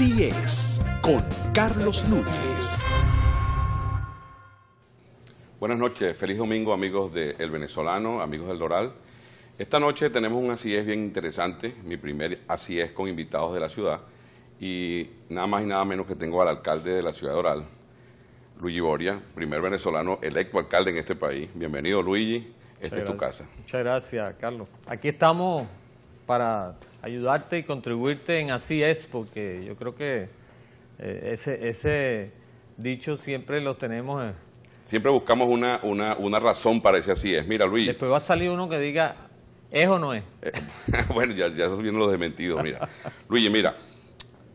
Así es, con Carlos Núñez. Buenas noches, feliz domingo amigos del Venezolano, amigos del Doral. Esta noche tenemos un Así es bien interesante, mi primer Así es con invitados de la ciudad y nada más y nada menos que tengo al alcalde de la ciudad de Doral, Luigi Boria, primer venezolano electo alcalde en este país. Bienvenido Luigi, esta es tu casa. Muchas gracias, Carlos. Aquí estamos para ayudarte y contribuirte en Así es, porque yo creo que eh, ese, dicho siempre lo tenemos. Eh. Siempre buscamos una, una, una razón para ese Así es. Mira, Luis. Después va a salir uno que diga, ¿es o no es? Eh, bueno, ya, ya viendo los desmentidos, mira. Luis, mira,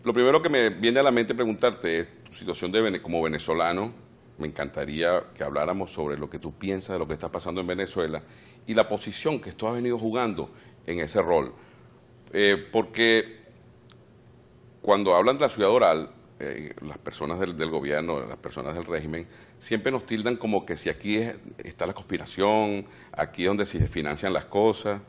lo primero que me viene a la mente preguntarte es tu situación como venezolano, me encantaría que habláramos sobre lo que tú piensas de lo que está pasando en Venezuela y la posición que tú has venido jugando en ese rol. Eh, porque cuando hablan de la ciudad oral, eh, las personas del, gobierno, las personas del régimen, siempre nos tildan como que si aquí está la conspiración, aquí es donde se financian las cosas.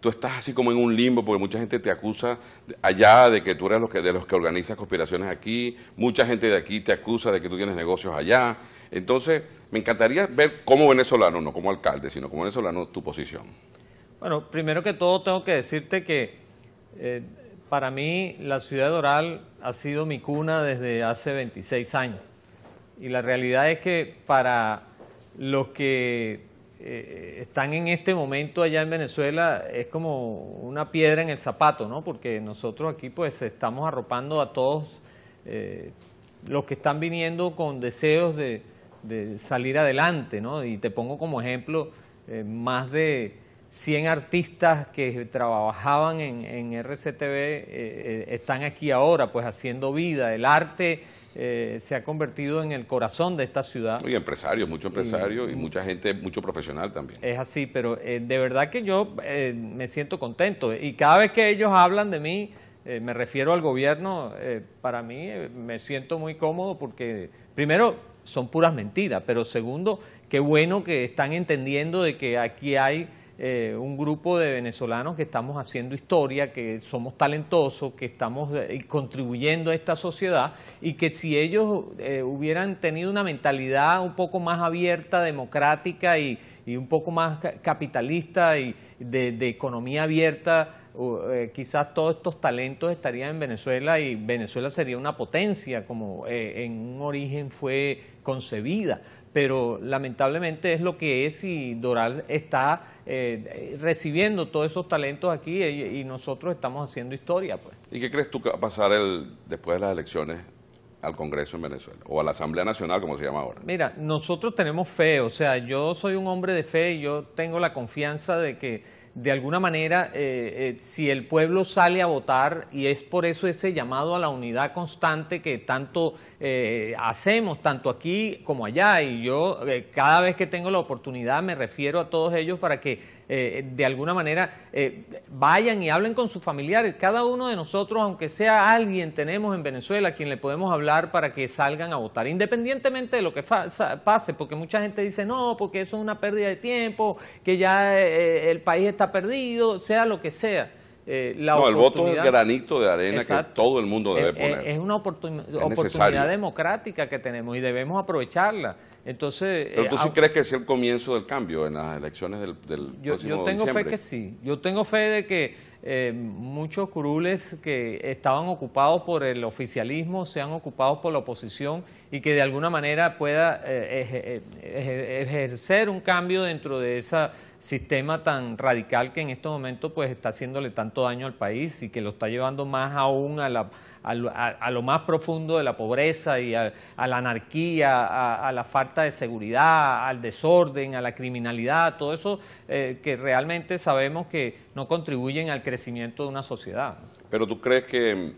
Tú estás así como en un limbo porque mucha gente te acusa allá de que tú eres que, de los que organizas conspiraciones aquí, mucha gente de aquí te acusa de que tú tienes negocios allá. Entonces, me encantaría ver como venezolano, no como alcalde, sino como venezolano, tu posición. Bueno, primero que todo tengo que decirte que eh, para mí, la ciudad de Oral ha sido mi cuna desde hace 26 años. Y la realidad es que para los que eh, están en este momento allá en Venezuela es como una piedra en el zapato, ¿no? Porque nosotros aquí pues estamos arropando a todos eh, los que están viniendo con deseos de, salir adelante, ¿no? Y te pongo como ejemplo más de 100 artistas que trabajaban en, en RCTV eh, eh, están aquí ahora, pues haciendo vida. El arte eh, se ha convertido en el corazón de esta ciudad. Y empresarios, mucho empresarios y, mucha gente, mucho profesional también. Es así, pero de verdad que yo me siento contento. Y cada vez que ellos hablan de mí, me refiero al gobierno, para mí me siento muy cómodo porque, primero, son puras mentiras, pero segundo, qué bueno que están entendiendo de que aquí hay eh, un grupo de venezolanos que estamos haciendo historia, que somos talentosos, que estamos eh, contribuyendo a esta sociedad y que si ellos eh, hubieran tenido una mentalidad un poco más abierta, democrática y, un poco más capitalista y de, economía abierta, quizás todos estos talentos estarían en Venezuela y Venezuela sería una potencia como en un origen fue concebida pero lamentablemente es lo que es y Doral está eh, recibiendo todos esos talentos aquí y, nosotros estamos haciendo historia. Pues. ¿Y qué crees tú que va a pasar el, después de las elecciones al Congreso en Venezuela o a la Asamblea Nacional, como se llama ahora. Mira, nosotros tenemos fe, o sea, yo soy un hombre de fe y yo tengo la confianza de que de alguna manera, eh, eh, si el pueblo sale a votar, y es por eso ese llamado a la unidad constante que tanto eh, hacemos, tanto aquí como allá, y yo cada vez que tengo la oportunidad me refiero a todos ellos para que eh, de alguna manera eh, vayan y hablen con sus familiares. Cada uno de nosotros, aunque sea alguien, tenemos en Venezuela a quien le podemos hablar para que salgan a votar, independientemente de lo que pase, porque mucha gente dice, no, porque eso es una pérdida de tiempo, que ya eh, el país está perdido, sea lo que sea. la no, el voto es un granito de arena que todo el mundo debe poner. Es una oportunidad democrática que tenemos y debemos aprovecharla. Entonces, eh, Pero tú sí crees que es el comienzo del cambio en las elecciones del, del yo, Yo tengo fe que sí. Yo tengo fe de que eh, muchos curules que estaban ocupados por el oficialismo sean ocupados por la oposición y que de alguna manera pueda eh, ejercer un cambio dentro de esa sistema tan radical que en este momento pues está haciéndole tanto daño al país y que lo está llevando más aún a, la, a, lo más profundo de la pobreza y a, la anarquía, a, la falta de seguridad, al desorden, a la criminalidad, todo eso eh, que realmente sabemos que no contribuyen al crecimiento de una sociedad. Pero tú crees que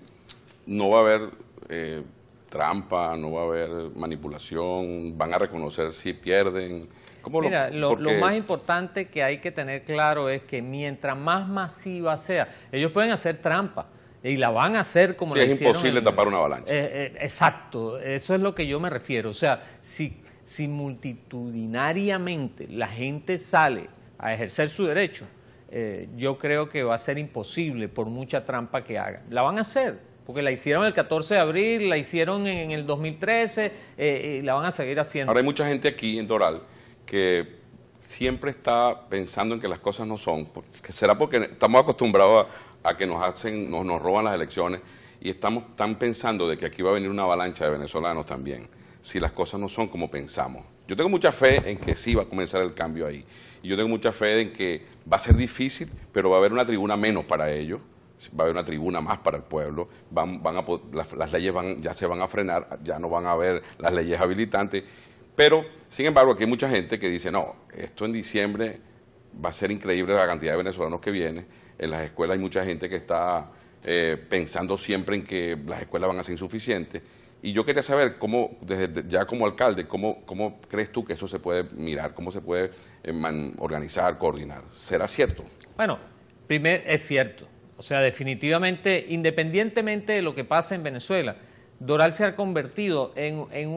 no va a haber eh, trampa, no va a haber manipulación, van a reconocer si pierden. ¿Cómo Mira, lo, lo, más importante que hay que tener claro es que mientras más masiva sea, ellos pueden hacer trampa y la van a hacer como sí, es imposible tapar una avalancha. Eh, eh, exacto, eso es lo que yo me refiero. O sea, si, si multitudinariamente la gente sale a ejercer su derecho, eh, yo creo que va a ser imposible por mucha trampa que hagan. La van a hacer, porque la hicieron el 14 de abril, la hicieron en el 2013 eh, y la van a seguir haciendo. Ahora hay mucha gente aquí en Doral que siempre está pensando en que las cosas no son, será porque estamos acostumbrados a, que nos hacen, roban las elecciones y estamos tan pensando de que aquí va a venir una avalancha de venezolanos también, si las cosas no son como pensamos. Yo tengo mucha fe en que sí va a comenzar el cambio ahí y yo tengo mucha fe en que va a ser difícil, pero va a haber una tribuna menos para ellos va a haber una tribuna más para el pueblo, van, van a, las, leyes van, ya se van a frenar, ya no van a haber las leyes habilitantes, pero sin embargo aquí hay mucha gente que dice, no, esto en diciembre va a ser increíble la cantidad de venezolanos que viene, en las escuelas hay mucha gente que está eh, pensando siempre en que las escuelas van a ser insuficientes, y yo quería saber cómo, desde ya como alcalde, cómo, crees tú que eso se puede mirar, cómo se puede eh, organizar, coordinar. ¿Será cierto? Bueno, primero es cierto o sea, definitivamente, independientemente de lo que pase en Venezuela, Doral se ha convertido en,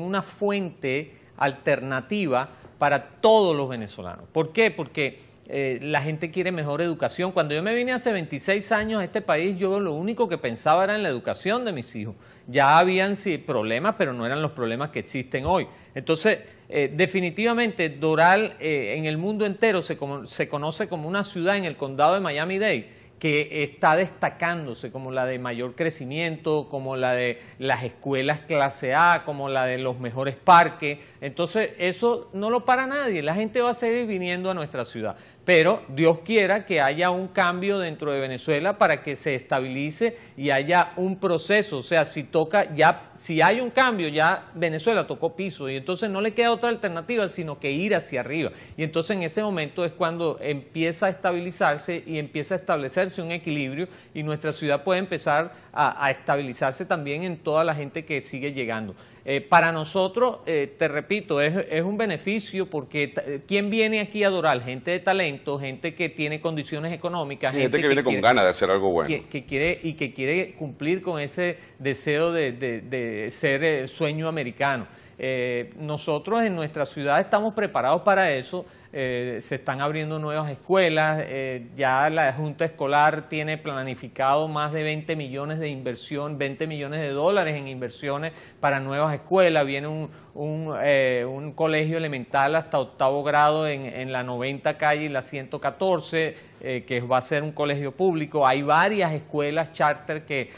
una fuente alternativa para todos los venezolanos. ¿Por qué? Porque eh, la gente quiere mejor educación. Cuando yo me vine hace 26 años a este país, yo lo único que pensaba era en la educación de mis hijos. Ya habían sí, problemas, pero no eran los problemas que existen hoy. Entonces, eh, definitivamente, Doral eh, en el mundo entero se, se conoce como una ciudad en el condado de Miami-Dade que está destacándose, como la de mayor crecimiento, como la de las escuelas clase A, como la de los mejores parques. Entonces, eso no lo para nadie, la gente va a seguir viniendo a nuestra ciudad pero Dios quiera que haya un cambio dentro de Venezuela para que se estabilice y haya un proceso, o sea, si toca ya si hay un cambio, ya Venezuela tocó piso y entonces no le queda otra alternativa sino que ir hacia arriba. Y entonces en ese momento es cuando empieza a estabilizarse y empieza a establecerse un equilibrio y nuestra ciudad puede empezar a, estabilizarse también en toda la gente que sigue llegando. Eh, para nosotros, eh, te repito, es, es un beneficio porque eh, ¿quién viene aquí a adorar? Gente de talento gente que tiene condiciones económicas. gente, que viene con ganas de hacer algo bueno. Que, quiere, y que quiere cumplir con ese deseo de, de, ser el sueño americano. Eh, nosotros en nuestra ciudad estamos preparados para eso. Eh, se están abriendo nuevas escuelas, eh, ya la Junta Escolar tiene planificado más de 20 millones de inversión, 20 millones de dólares en inversiones para nuevas escuelas, viene un, un, eh, colegio elemental hasta octavo grado en, la 90 calle y la 114, que va a ser un colegio público, hay varias escuelas charter que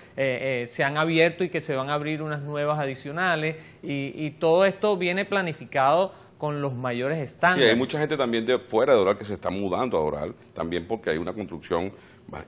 se han abierto y que se van a abrir unas nuevas adicionales y, y todo esto viene planificado con los mayores estándares. Y hay mucha gente también de fuera de Doral que se está mudando a Doral, también porque hay una construcción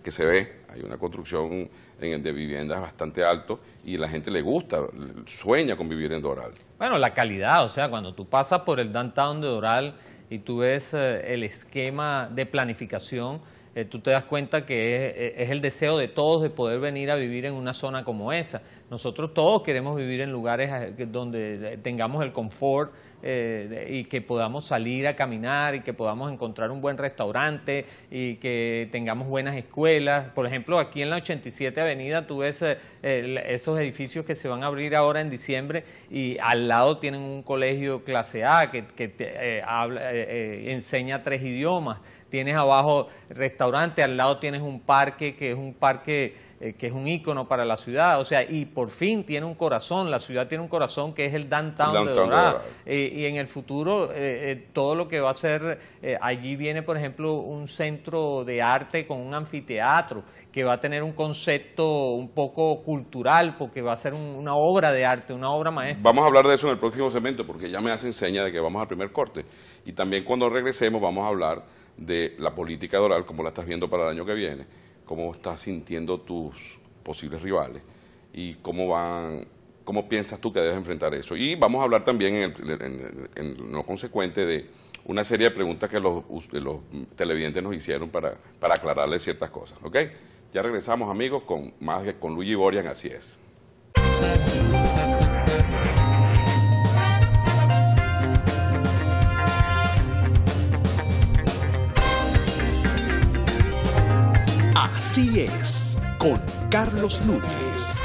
que se ve, hay una construcción en, el de viviendas bastante alto y la gente le gusta, sueña con vivir en Doral. Bueno, la calidad, o sea, cuando tú pasas por el downtown de Doral y tú ves eh, el esquema de planificación, eh, tú te das cuenta que eh, es, el deseo de todos de poder venir a vivir en una zona como esa. Nosotros todos queremos vivir en lugares donde tengamos el confort, eh, y que podamos salir a caminar y que podamos encontrar un buen restaurante y que tengamos buenas escuelas. Por ejemplo, aquí en la 87 Avenida tú ves eh, esos edificios que se van a abrir ahora en diciembre y al lado tienen un colegio clase A que, eh, enseña tres idiomas. Tienes abajo restaurante, al lado tienes un parque que es un parque eh, que es un ícono para la ciudad, o sea, y por fin tiene un corazón, la ciudad tiene un corazón que es el downtown, de eh, y en el futuro eh, todo lo que va a ser, allí viene por ejemplo un centro de arte con un anfiteatro que va a tener un concepto un poco cultural, porque va a ser una obra de arte, una obra maestra. Vamos a hablar de eso en el próximo segmento, porque ya me hacen enseña de que vamos al primer corte. Y también cuando regresemos vamos a hablar de la política doral, como la estás viendo para el año que viene cómo estás sintiendo tus posibles rivales y cómo van, cómo piensas tú que debes enfrentar eso. Y vamos a hablar también en, lo consecuente de una serie de preguntas que los, los televidentes nos hicieron para, aclararles ciertas cosas. ¿ok? Ya regresamos, amigos, con más con Luigi Borian, así es. Así es, con Carlos Núñez.